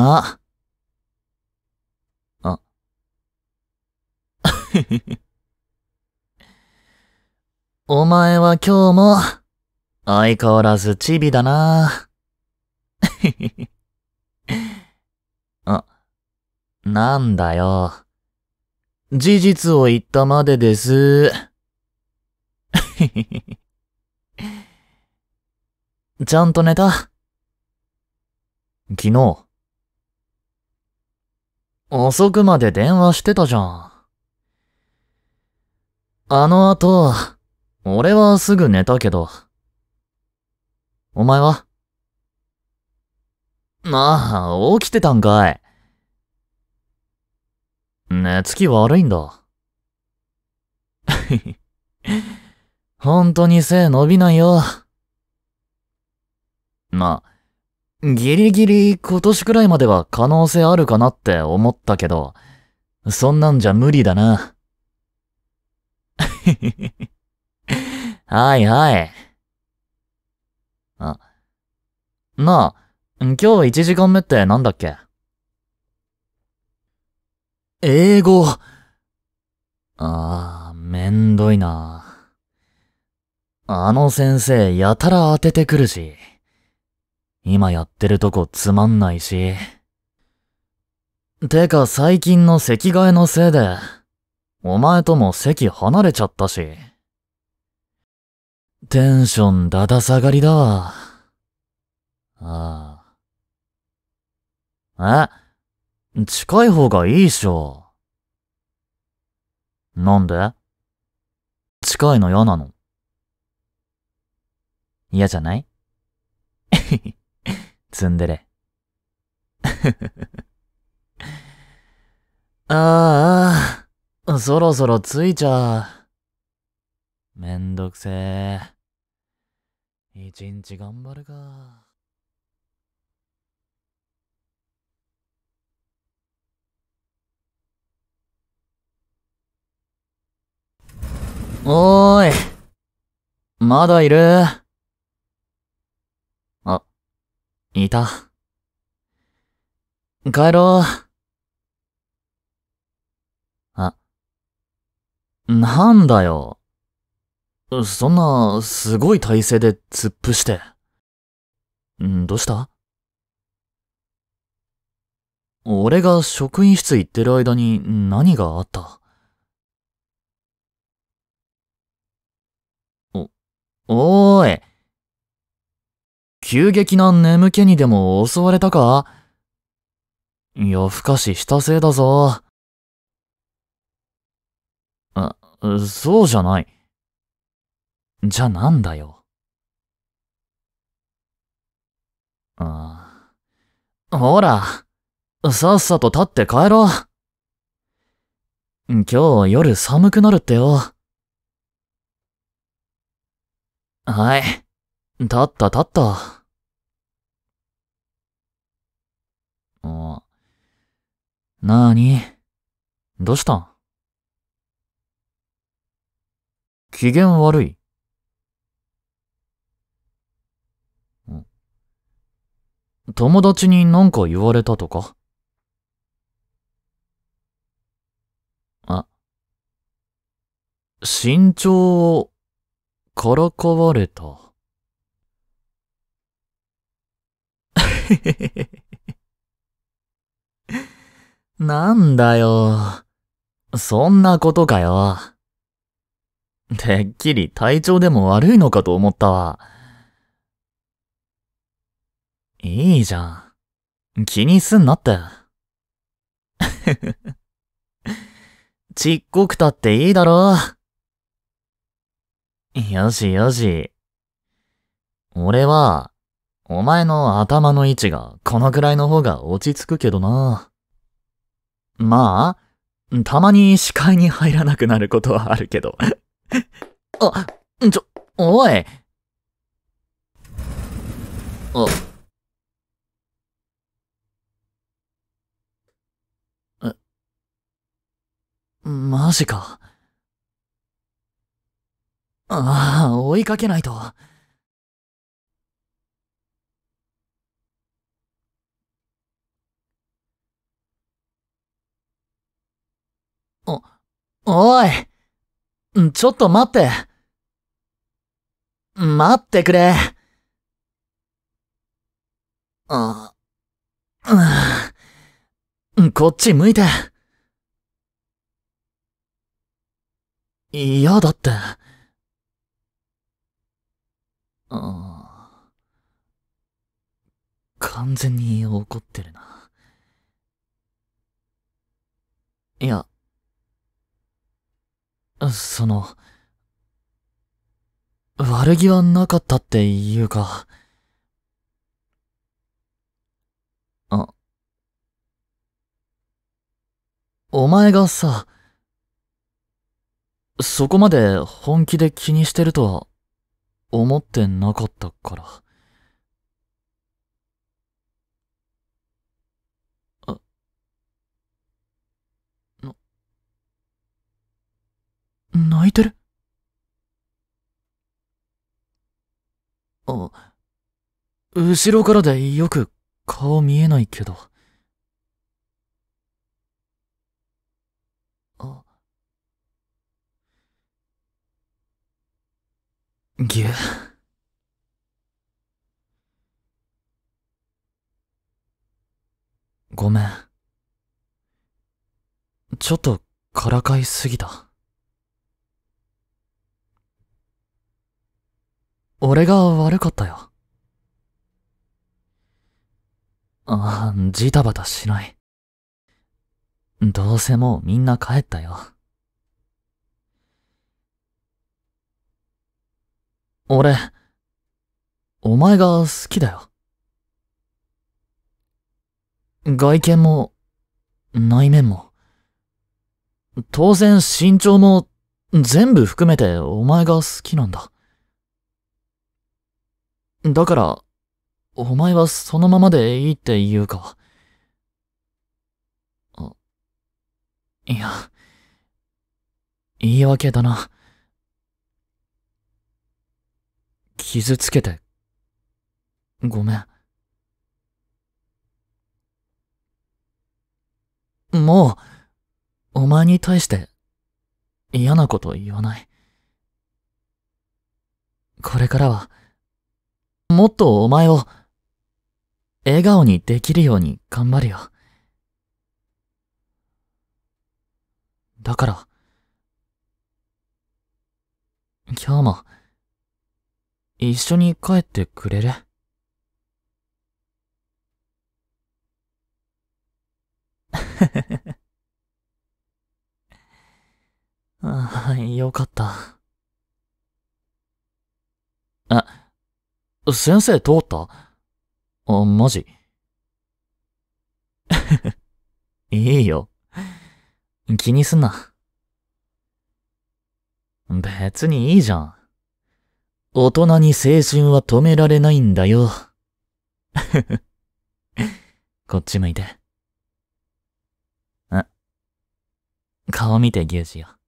な。あ。お前は今日も、相変わらずチビだな。あ、なんだよ。事実を言ったまでです。ちゃんと寝た昨日、遅くまで電話してたじゃん。あの後、俺はすぐ寝たけど。お前はまあ、起きてたんかい。寝つき悪いんだ。本当に背伸びないよ。まあ、ギリギリ今年くらいまでは可能性あるかなって思ったけど、そんなんじゃ無理だな。はいはい。あ、なあ、今日1時間目ってなんだっけ英語。ああ、めんどいな。あの先生やたら当ててくるし。今やってるとこつまんないし。てか最近の席替えのせいで、お前とも席離れちゃったし。テンションだだ下がりだわ。ああ。え近い方がいいっしょ。なんで近いの嫌なの嫌じゃない ツンデレ。ああ、そろそろ着いちゃう。めんどくせえ。一日頑張るか。おーい。まだいるいた。帰ろう。あ。なんだよ。そんな、すごい体勢で突っ伏して。んどうした俺が職員室行ってる間に何があったお、おーい。急激な眠気にでも襲われたか夜更かししたせいだぞ。あ、そうじゃない。じゃあなんだよ。ああ。ほら、さっさと立って帰ろう。今日夜寒くなるってよ。はい。立った立った。なーにどうした機嫌悪い。友達に何か言われたとかあ、身長をからかわれた。へへへへ。なんだよ。そんなことかよ。てっきり体調でも悪いのかと思ったわ。いいじゃん。気にすんなって。ちっこくたっていいだろ。よしよし。俺は、お前の頭の位置がこのくらいの方が落ち着くけどな。まあ、たまに視界に入らなくなることはあるけど。あ、ちょ、おい。あ。え、マジか。ああ、追いかけないと。おい、ちょっと待って。待ってくれ。あ、うん。こっち向いて。嫌だって。完全に怒ってるな。いや、その、悪気はなかったっていうか。あ。お前がさ、そこまで本気で気にしてるとは思ってなかったから。後ろからでよく顔見えないけど。あ。ぎゅ。ごめん。ちょっとからかいすぎた。俺が悪かったよ。ああ、ジタバタしない。どうせもうみんな帰ったよ。俺、お前が好きだよ。外見も、内面も、当然身長も全部含めてお前が好きなんだ。だから、お前はそのままでいいって言うか。あ、いや、言い訳だな。傷つけて、ごめん。もう、お前に対して嫌なこと言わない。これからは、もっとお前を、笑顔にできるように頑張るよ。だから、今日も、一緒に帰ってくれる ああ、よかった。あ、先生通ったあ、マジいい よ。気にすんな。別にいいじゃん。大人に青春は止められないんだよ。こっち向いて。顔見て牛耳よ。